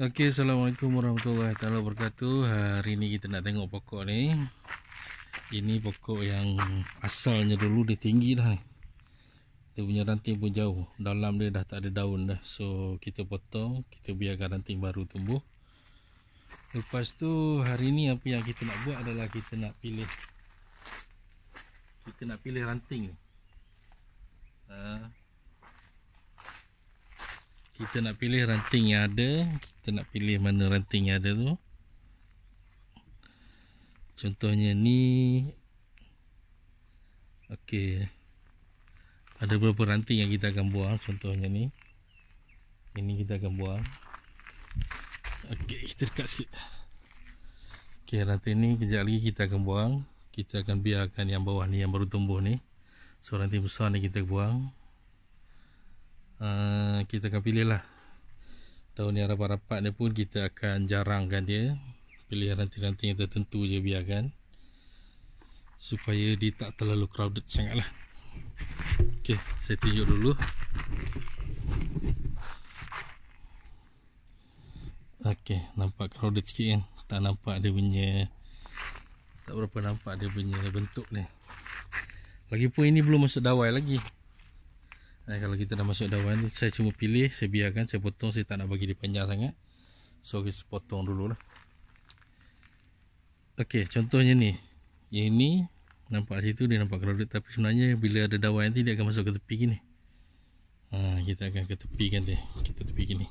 Okey, assalamualaikum warahmatullahi taala wabarakatuh. Hari ini kita nak tengok pokok ni. Ini pokok yang asalnya dulu dia tinggi lah. Dia punya ranting pun jauh. Dalam dia dah tak ada daun dah. So, kita potong, kita biarkan ranting baru tumbuh. Lepas tu hari ni apa yang kita nak buat adalah kita nak pilih kita nak pilih ranting ni. Ha, kita nak pilih ranting yang ada kita nak pilih mana ranting yang ada tu contohnya ni ok ada beberapa ranting yang kita akan buang contohnya ni ini kita akan buang ok kita dekat sikit ok ranting ni kejap lagi kita akan buang kita akan biarkan yang bawah ni yang baru tumbuh ni so ranting besar ni kita buang Ah, kita akan pilih lah Daun yang rapat-rapat dia pun kita akan jarangkan dia Pilih ranting-ranting yang tertentu je biarkan Supaya dia tak terlalu crowded sangat lah Ok, saya tunjuk dulu Ok, nampak crowded sikit kan Tak nampak dia punya Tak berapa nampak dia punya bentuk ni Lagipun ini belum masuk dawai lagi Eh, kalau kita dah masuk dawan saya cuma pilih saya biarkan saya potong saya tak nak bagi dia panjang sangat so kita potong dulu lah Okey, contohnya ni yang ni nampak situ dia nampak crowded tapi sebenarnya bila ada dawan nanti dia akan masuk ke tepi gini ha, kita akan ke tepi kan dia kita tepi gini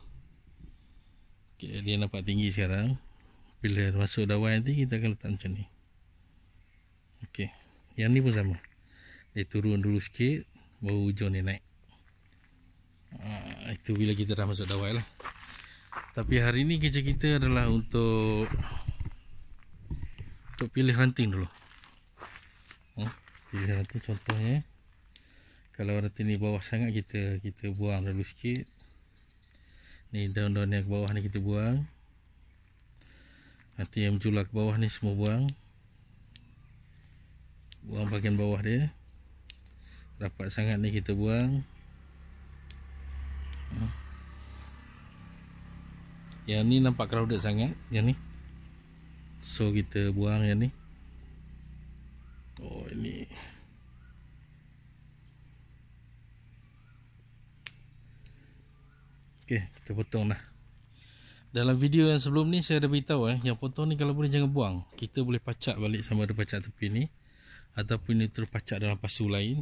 Okey, dia nampak tinggi sekarang bila masuk dawan nanti kita akan letak macam ni Okey, yang ni pun sama dia turun dulu sikit baru hujung dia naik Ah, itu bila kita dah masuk dawai lah tapi hari ni kerja kita adalah untuk untuk pilih ranting dulu ha, pilih ranting contohnya kalau ranting ni bawah sangat kita kita buang dulu sikit ni daun-daun yang ke bawah ni kita buang ranting yang menjulak ke bawah ni semua buang buang bahagian bawah dia rapat sangat ni kita buang Yang ni nampak crowded sangat Yang ni So kita buang yang ni Oh ini Ok kita potong lah Dalam video yang sebelum ni saya dah beritahu eh Yang potong ni kalau boleh jangan buang Kita boleh pacak balik sama ada pacak tepi ni Ataupun ni terpacak dalam pasu lain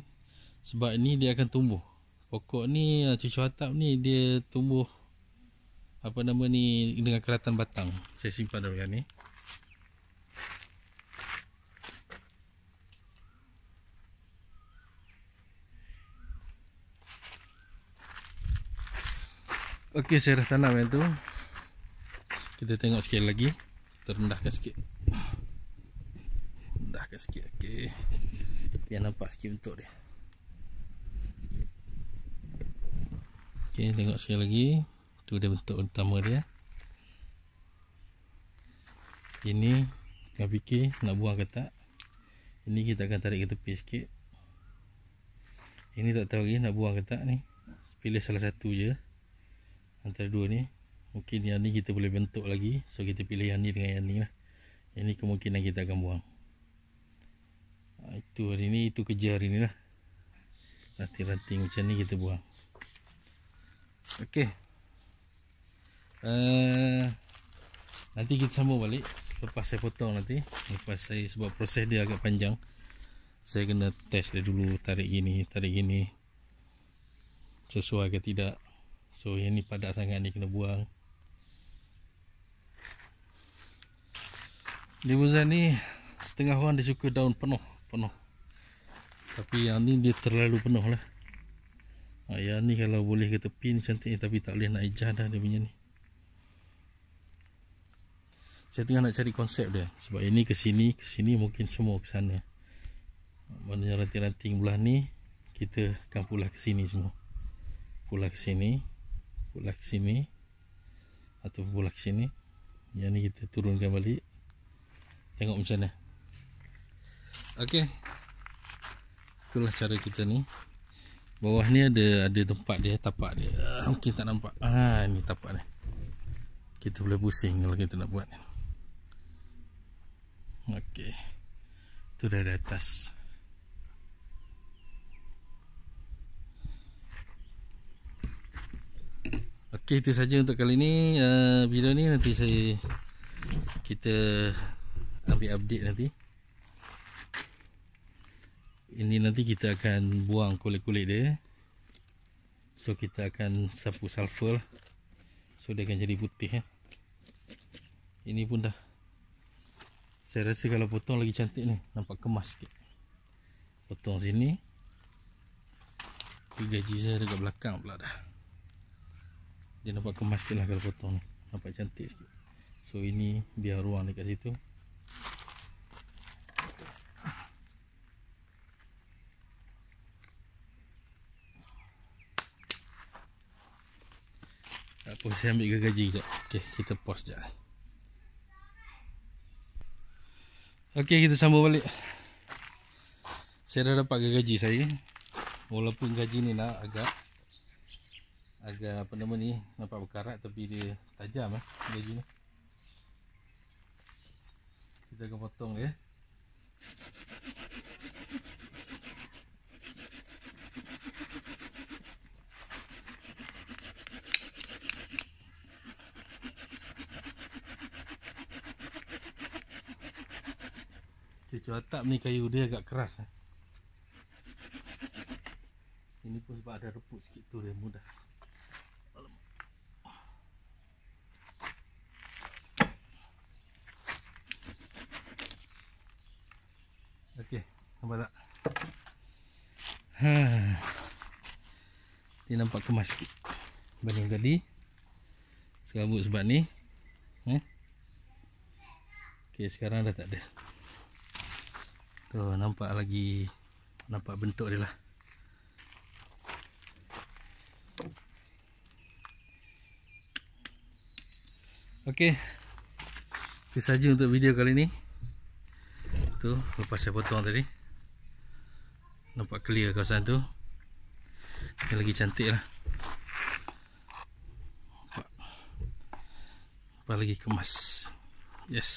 Sebab ni dia akan tumbuh Pokok ni ah, cucu atap ni dia tumbuh apa nama ni dengan keratan batang saya simpan dulu kan ni ok saya dah tanam yang tu kita tengok sekali lagi terendahkan sikit rendahkan sikit ok biar nampak sikit bentuk dia ok tengok sekali lagi Tu dia bentuk utama dia. Ini tengah fikir nak buang ke tak. Ini kita akan tarik ke tepi sikit. Ini tak tahu lagi nak buang ke tak ni. Pilih salah satu je. Antara dua ni. Mungkin yang ni kita boleh bentuk lagi. So kita pilih yang ni dengan yang ni lah. Ini kemungkinan kita akan buang. Ha, itu hari ni. Itu kerja hari ni lah. Ranting-ranting macam ni kita buang. Okay. Eh, nanti kita sambung balik lepas saya potong nanti lepas saya sebab proses dia agak panjang saya kena test dia dulu tarik gini tarik gini sesuai ke tidak so yang ni padat sangat ni kena buang limousin ni setengah orang dia suka daun penuh penuh tapi yang ni dia terlalu penuh lah ah, yang ni kalau boleh ke tepi ni cantik ni tapi tak boleh nak ejah dah dia punya ni saya tengah nak cari konsep dia Sebab ini ke sini, ke sini mungkin semua ke sana Maksudnya ranting-ranting belah ni Kita akan pulang ke sini semua Pulang ke sini Pulang ke sini Atau pulang ke sini Yang ni kita turunkan balik Tengok macam mana Okey, Itulah cara kita ni Bawah ni ada ada tempat dia Tapak dia ah, Mungkin tak nampak Ah, ni tapak ni Kita boleh pusing kalau kita nak buat ni Okey. Tu dah di atas. Okey, itu saja untuk kali ini. Uh, eh, video ni nanti saya kita ambil update nanti. Ini nanti kita akan buang kulit-kulit dia. So kita akan sapu sulfur. Lah. So dia akan jadi putih eh. Ini pun dah saya rasa kalau potong lagi cantik ni Nampak kemas sikit Potong sini Tu gaji saya dekat belakang pula dah Dia nampak kemas sikit lah kalau potong ni Nampak cantik sikit So ini biar ruang dekat situ Tak apa saya ambil gaji sekejap Okay kita pause sekejap Ok kita sambung balik Saya dah dapat gaji saya Walaupun gaji ni nak agak Agak apa nama ni Nampak berkarat tapi dia tajam eh Gaji ni Kita akan potong dia ya. Kita letak ni kayu dia agak keras eh. Ini pun sebab ada reput sikit tu dia mudah Okey, nampak tak? Ha. Dia nampak kemas sikit Banding tadi Serabut sebab ni eh? Okey, sekarang dah tak ada So oh, nampak lagi Nampak bentuk dia lah Ok Itu sahaja untuk video kali ni Tu lepas saya potong tadi Nampak clear kawasan tu Ini lagi cantik lah Nampak Nampak lagi kemas Yes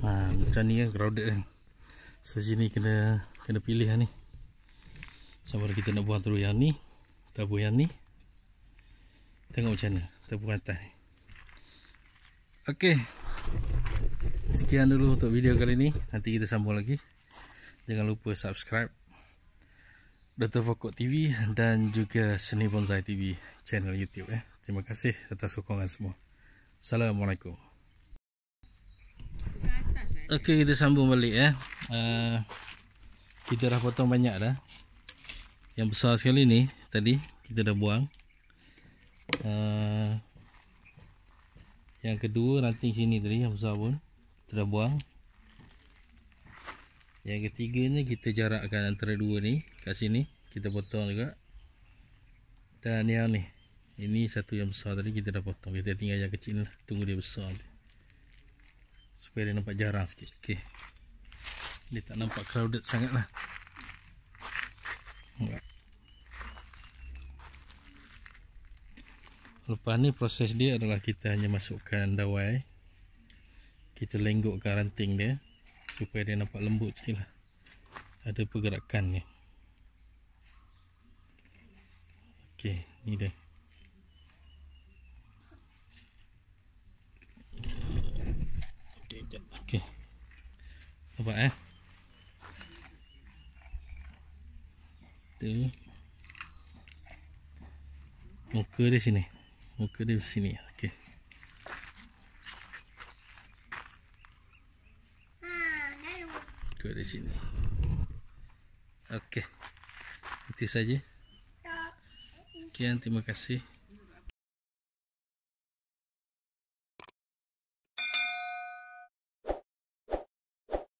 Haa macam ni kan crowded kan So sini kena kena pilih lah ni. Sama ada kita nak buang terus yang ni atau yang ni. Tengok macam mana. Kita buang atas ni. Okey. Sekian dulu untuk video kali ni. Nanti kita sambung lagi. Jangan lupa subscribe Dr. Fokok TV dan juga Seni Bonsai TV channel YouTube. Eh. Terima kasih atas sokongan semua. Assalamualaikum. Okey kita sambung balik eh. Uh, kita dah potong banyak dah. Yang besar sekali ni tadi kita dah buang. Uh, yang kedua ranting sini tadi yang besar pun kita dah buang. Yang ketiga ni kita jarakkan antara dua ni kat sini kita potong juga. Dan yang ni ini satu yang besar tadi kita dah potong. Kita tinggal yang kecil ni lah. Tunggu dia besar nanti supaya dia nampak jarang sikit okey dia tak nampak crowded sangatlah lepas ni proses dia adalah kita hanya masukkan dawai kita lenggokkan ranting dia supaya dia nampak lembut sikitlah ada pergerakan ni okey ni dia sekejap ok nampak eh tu muka dia sini muka dia sini ok muka dia sini ok itu saja sekian terima kasih